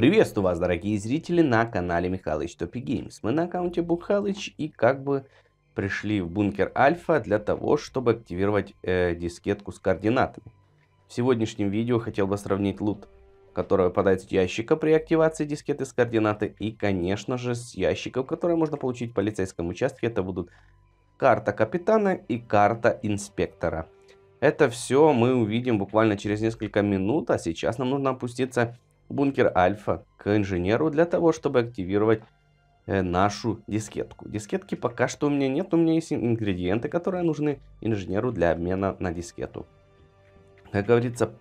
Приветствую вас, дорогие зрители, на канале Михалыч Топи Геймс. Мы на аккаунте Бухалыч и как бы пришли в бункер Альфа для того, чтобы активировать э, дискетку с координатами. В сегодняшнем видео хотел бы сравнить лут, который выпадает с ящика при активации дискеты с координаты и, конечно же, с ящиков, которые можно получить в полицейском участке. Это будут карта капитана и карта инспектора. Это все мы увидим буквально через несколько минут, а сейчас нам нужно опуститься бункер Альфа к инженеру для того, чтобы активировать э, нашу дискетку. Дискетки пока что у меня нет, у меня есть ингредиенты, которые нужны инженеру для обмена на дискету. Как говорится,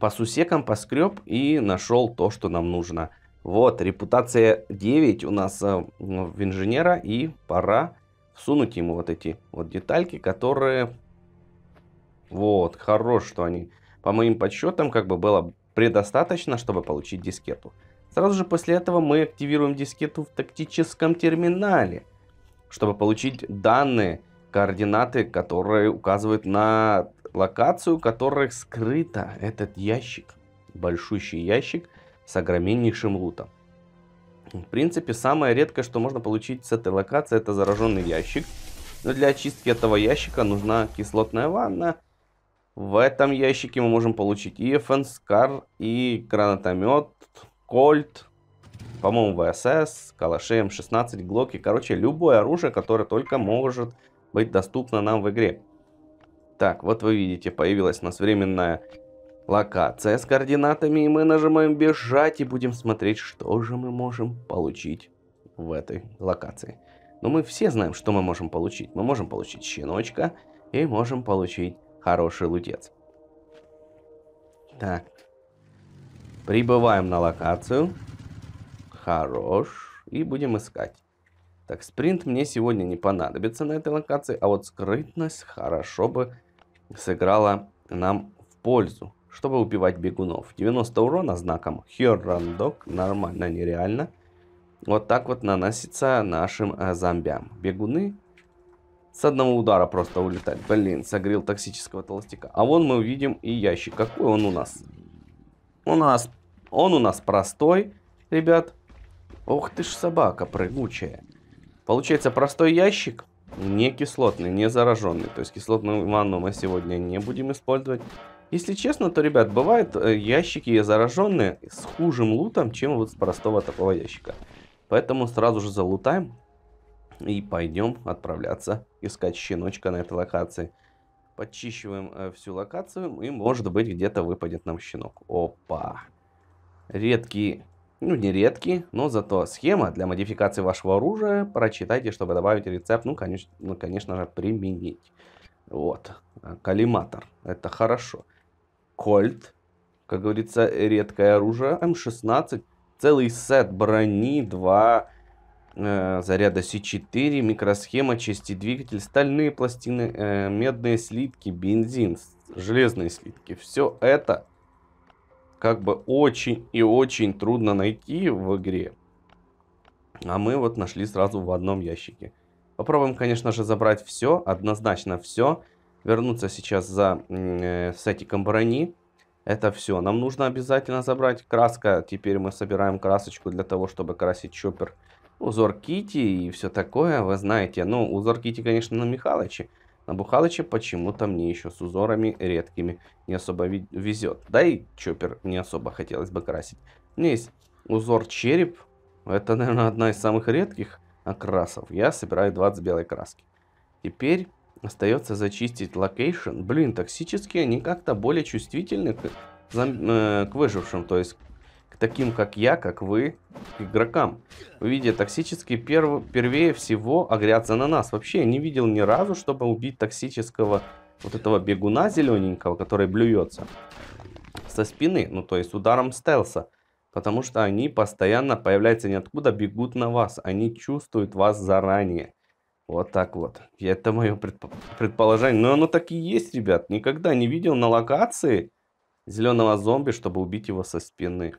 по сусекам поскреб и нашел то, что нам нужно. Вот, репутация 9 у нас э, в инженера и пора всунуть ему вот эти вот детальки, которые... Вот, хорош, что они, по моим подсчетам, как бы было предостаточно, чтобы получить дискету. Сразу же после этого мы активируем дискету в тактическом терминале, чтобы получить данные, координаты, которые указывают на локацию, в которой скрыта этот ящик. Большущий ящик с огромнейшим лутом. В принципе, самое редкое, что можно получить с этой локации, это зараженный ящик. Но для очистки этого ящика нужна кислотная ванна в этом ящике мы можем получить и ФНСКАР, и гранатомет, Кольт, по-моему, ВСС, калаши М16, Глоки. Короче, любое оружие, которое только может быть доступно нам в игре. Так, вот вы видите, появилась у нас временная локация с координатами, и мы нажимаем «Бежать» и будем смотреть, что же мы можем получить в этой локации. Но мы все знаем, что мы можем получить. Мы можем получить щеночка и можем получить хороший лутец. Так. Прибываем на локацию. Хорош. И будем искать. Так, спринт мне сегодня не понадобится на этой локации, а вот скрытность хорошо бы сыграла нам в пользу, чтобы убивать бегунов. 90 урона знаком Херрандок, нормально, нереально. Вот так вот наносится нашим э, зомбям. Бегуны с одного удара просто улетать. Блин, согрел токсического толстяка. А вон мы увидим и ящик. Какой он у нас? у нас, он у нас простой, ребят. Ох ты ж собака прыгучая. Получается простой ящик, не кислотный, не зараженный. То есть кислотную ванну мы сегодня не будем использовать. Если честно, то, ребят, бывают э, ящики зараженные с хужим лутом, чем вот с простого такого ящика. Поэтому сразу же залутаем. И пойдем отправляться искать щеночка на этой локации. Подчищиваем э, всю локацию и может быть где-то выпадет нам щенок. Опа! Редкий, ну не редкий, но зато схема для модификации вашего оружия. Прочитайте, чтобы добавить рецепт, ну конечно, ну, конечно же применить. Вот, коллиматор, это хорошо. Кольт, как говорится, редкое оружие. М16, целый сет брони, два Э, заряда C4, микросхема, части двигатель, стальные пластины, э, медные слитки, бензин, железные слитки. Все это как бы очень и очень трудно найти в игре. А мы вот нашли сразу в одном ящике. Попробуем, конечно же, забрать все, однозначно все. Вернуться сейчас за э, сетиком брони. Это все нам нужно обязательно забрать. Краска, теперь мы собираем красочку для того, чтобы красить чоппер. Э, узор Кити и все такое, вы знаете. Ну, узор Кити, конечно, на Михалыче. На Бухалыче почему-то мне еще с узорами редкими не особо везет. Да и Чоппер не особо хотелось бы красить. У меня есть узор череп. Это, наверное, одна из самых редких окрасов. Я собираю 20 белой краски. Теперь остается зачистить локейшн. Блин, токсические они как-то более чувствительны к, зам... э, к выжившим. То есть к таким, как я, как вы, игрокам. Видя токсический, перв... первее всего огрятся на нас. Вообще, я не видел ни разу, чтобы убить токсического вот этого бегуна зелененького, который блюется со спины, ну то есть ударом стелса. Потому что они постоянно появляются ниоткуда, бегут на вас. Они чувствуют вас заранее. Вот так вот. Это мое предп... предположение. Но оно так и есть, ребят. Никогда не видел на локации зеленого зомби, чтобы убить его со спины.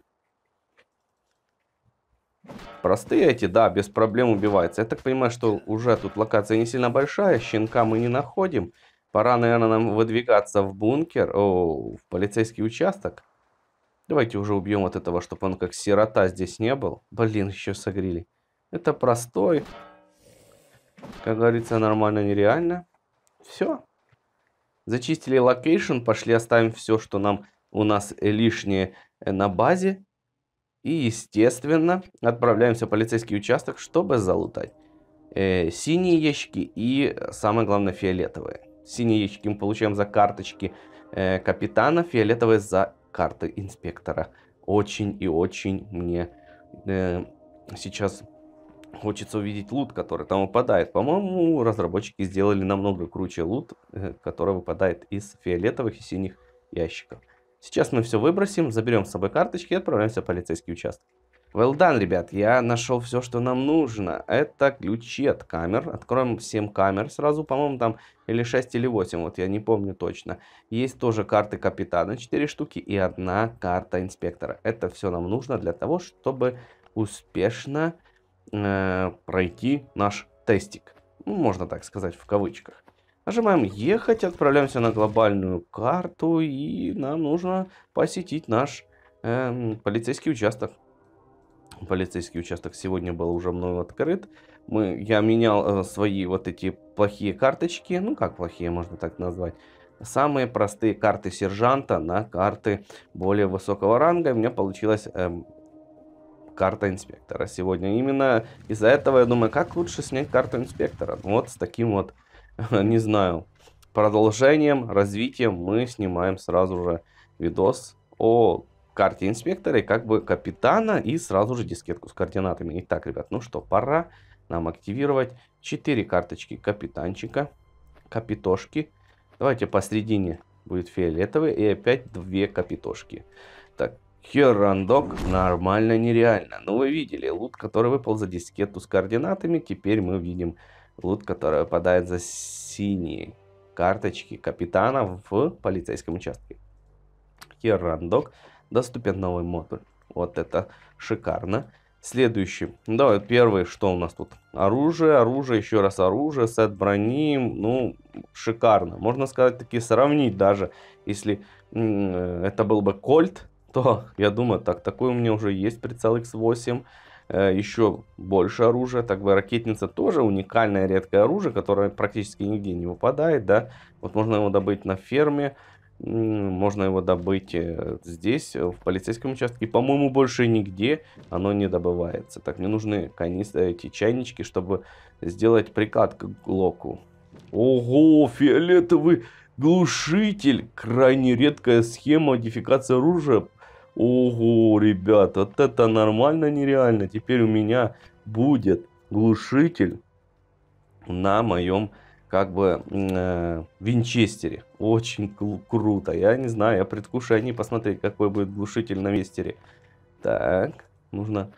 Простые эти, да, без проблем убиваются. Я так понимаю, что уже тут локация не сильно большая, щенка мы не находим. Пора, наверное, нам выдвигаться в бункер, о, в полицейский участок. Давайте уже убьем от этого, чтобы он как сирота здесь не был. Блин, еще согрели. Это простой. Как говорится, нормально, нереально. Все. Зачистили локейшн, пошли оставим все, что нам у нас лишнее э, на базе. И, естественно, отправляемся в полицейский участок, чтобы залутать э, синие ящики и, самое главное, фиолетовые. Синие ящики мы получаем за карточки э, капитана, фиолетовые за карты инспектора. Очень и очень мне э, сейчас хочется увидеть лут, который там выпадает. По-моему, разработчики сделали намного круче лут, э, который выпадает из фиолетовых и синих ящиков. Сейчас мы все выбросим, заберем с собой карточки и отправляемся в полицейский участок. Well done, ребят, я нашел все, что нам нужно. Это ключи от камер. Откроем 7 камер сразу, по-моему, там или 6, или 8, вот я не помню точно. Есть тоже карты капитана, 4 штуки, и одна карта инспектора. Это все нам нужно для того, чтобы успешно э, пройти наш тестик. Ну, можно так сказать, в кавычках. Нажимаем «Ехать», отправляемся на глобальную карту, и нам нужно посетить наш эм, полицейский участок. Полицейский участок сегодня был уже мной открыт. Мы, я менял э, свои вот эти плохие карточки, ну как плохие, можно так назвать. Самые простые карты сержанта на карты более высокого ранга. У меня получилась эм, карта инспектора сегодня. Именно из-за этого я думаю, как лучше снять карту инспектора. Ну, вот с таким вот не знаю, продолжением, развитием мы снимаем сразу же видос о карте инспектора и как бы капитана и сразу же дискетку с координатами. Итак, ребят, ну что, пора нам активировать 4 карточки капитанчика, капитошки. Давайте посередине будет фиолетовый и опять 2 капитошки. Так, херандок нормально нереально. Ну вы видели, лут, который выпал за дискету с координатами, теперь мы видим лут, который выпадает за синие карточки капитана в полицейском участке. Херандок. Доступен новый модуль. Вот это шикарно. Следующий. Ну, давай вот первый, что у нас тут? Оружие, оружие, еще раз оружие, сет брони. Ну, шикарно. Можно сказать, таки сравнить даже. Если э, это был бы кольт, то, я думаю, так, такой у меня уже есть прицел X8. Э, еще больше оружия. Так бы ракетница тоже уникальное редкое оружие, которое практически нигде не выпадает, да. Вот можно его добыть на ферме, можно его добыть э, здесь, э, в полицейском участке. По-моему, больше нигде оно не добывается. Так, мне нужны канистры, эти чайнички, чтобы сделать прикат к глоку. Ого, фиолетовый глушитель! Крайне редкая схема модификации оружия Ого, ребят, вот это нормально нереально. Теперь у меня будет глушитель на моем как бы э, Винчестере. Очень круто. Я не знаю, я предвкушаю не посмотреть, какой будет глушитель на винчестере. Так, нужно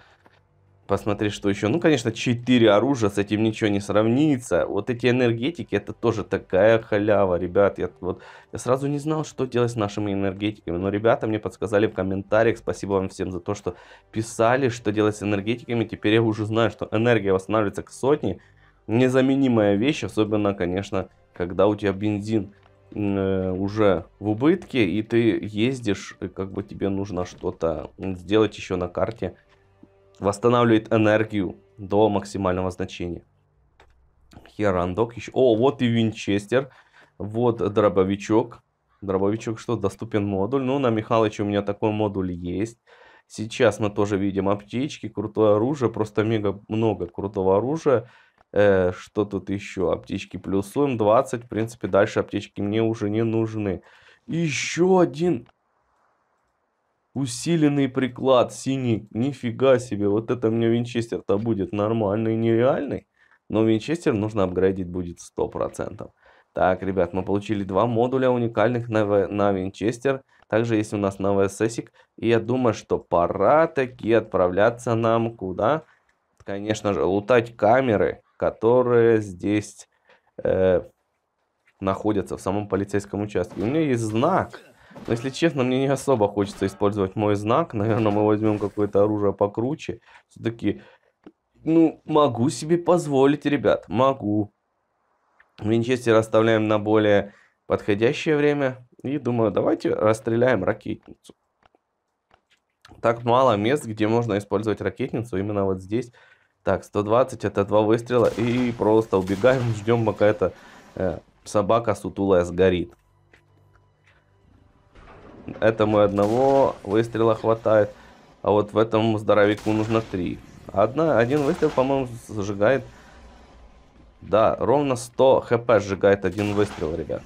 Посмотреть, что еще. Ну, конечно, 4 оружия, с этим ничего не сравнится. Вот эти энергетики, это тоже такая халява, ребят. Я, вот, я сразу не знал, что делать с нашими энергетиками. Но ребята мне подсказали в комментариях. Спасибо вам всем за то, что писали, что делать с энергетиками. Теперь я уже знаю, что энергия восстанавливается к сотне. Незаменимая вещь, особенно, конечно, когда у тебя бензин э, уже в убытке, и ты ездишь, и как бы тебе нужно что-то сделать еще на карте Восстанавливает энергию до максимального значения. Херандок еще. О, вот и Винчестер. Вот дробовичок. Дробовичок что? Доступен модуль. Ну, на Михалыч у меня такой модуль есть. Сейчас мы тоже видим аптечки, крутое оружие. Просто мега много крутого оружия. Э, что тут еще? Аптечки плюсуем 20. В принципе, дальше аптечки мне уже не нужны. Еще один усиленный приклад синий, нифига себе, вот это мне Винчестер-то будет нормальный, нереальный. Но Винчестер нужно апгрейдить будет 100%. Так, ребят, мы получили два модуля уникальных на, на Винчестер. Также есть у нас новый сессик. И я думаю, что пора таки отправляться нам куда? Конечно же, лутать камеры, которые здесь э, находятся в самом полицейском участке. У меня есть знак но если честно, мне не особо хочется использовать мой знак. Наверное, мы возьмем какое-то оружие покруче. Все-таки, ну, могу себе позволить, ребят, могу. Винчестер оставляем на более подходящее время. И думаю, давайте расстреляем ракетницу. Так мало мест, где можно использовать ракетницу, именно вот здесь. Так, 120, это два выстрела. И просто убегаем, ждем, пока эта э, собака сутулая сгорит этому одного выстрела хватает, а вот в этом здоровику нужно три. Одна, один выстрел, по-моему, сжигает... Да, ровно 100 хп сжигает один выстрел, ребят.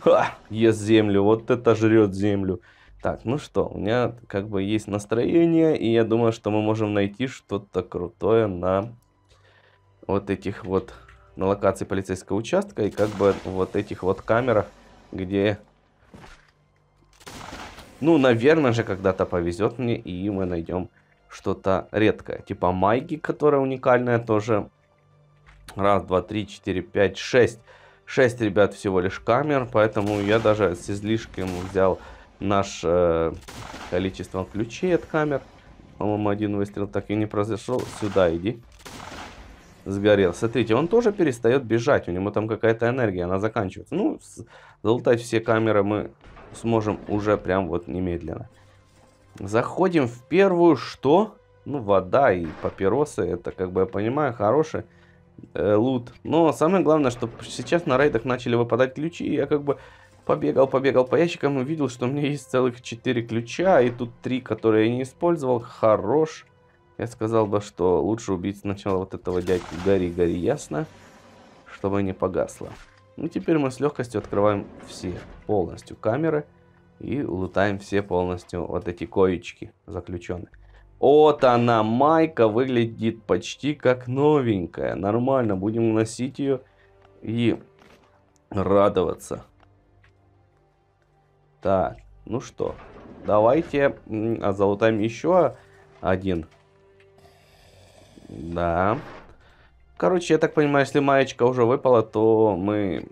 Ха! Ест землю, вот это жрет землю. Так, ну что, у меня как бы есть настроение, и я думаю, что мы можем найти что-то крутое на вот этих вот, на локации полицейского участка и как бы вот этих вот камерах, где ну, наверное же, когда-то повезет мне, и мы найдем что-то редкое. Типа майки, которая уникальная тоже. Раз, два, три, четыре, пять, шесть. Шесть, ребят, всего лишь камер, поэтому я даже с излишком взял наше э, количество ключей от камер. По-моему, один выстрел так и не произошел. Сюда иди. Сгорел. Смотрите, он тоже перестает бежать. У него там какая-то энергия, она заканчивается. Ну, залутать все камеры мы сможем уже прям вот немедленно. Заходим в первую, что? Ну, вода и папиросы, это, как бы я понимаю, хороший э, лут. Но самое главное, что сейчас на рейдах начали выпадать ключи, я как бы побегал, побегал по ящикам и видел, что у меня есть целых 4 ключа, и тут 3, которые я не использовал. Хорош. Я сказал бы, что лучше убить сначала вот этого дядьку. Гори, гори, ясно? Чтобы не погасло. Ну, теперь мы с легкостью открываем все полностью камеры и лутаем все полностью вот эти коечки заключенные. Вот она, майка, выглядит почти как новенькая. Нормально, будем носить ее и радоваться. Так, ну что, давайте залутаем еще один. Да. Короче, я так понимаю, если маечка уже выпала, то мы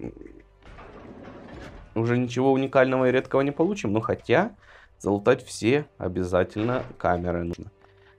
уже ничего уникального и редкого не получим. Но ну, хотя, залутать все обязательно камеры нужно.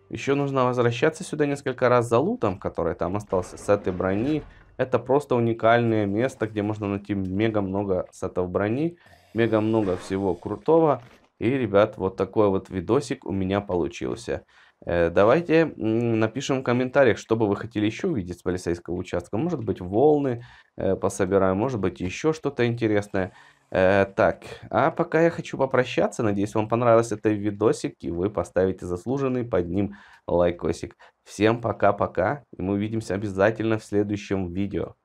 Еще нужно возвращаться сюда несколько раз за лутом, который там остался с этой брони. Это просто уникальное место, где можно найти мега много сетов брони, мега много всего крутого. И, ребят, вот такой вот видосик у меня получился. Э, давайте напишем в комментариях, что бы вы хотели еще увидеть с полицейского участка. Может быть волны э, пособираем, может быть еще что-то интересное. Э, так, а пока я хочу попрощаться. Надеюсь, вам понравился этот видосик и вы поставите заслуженный под ним лайкосик. Всем пока-пока и мы увидимся обязательно в следующем видео.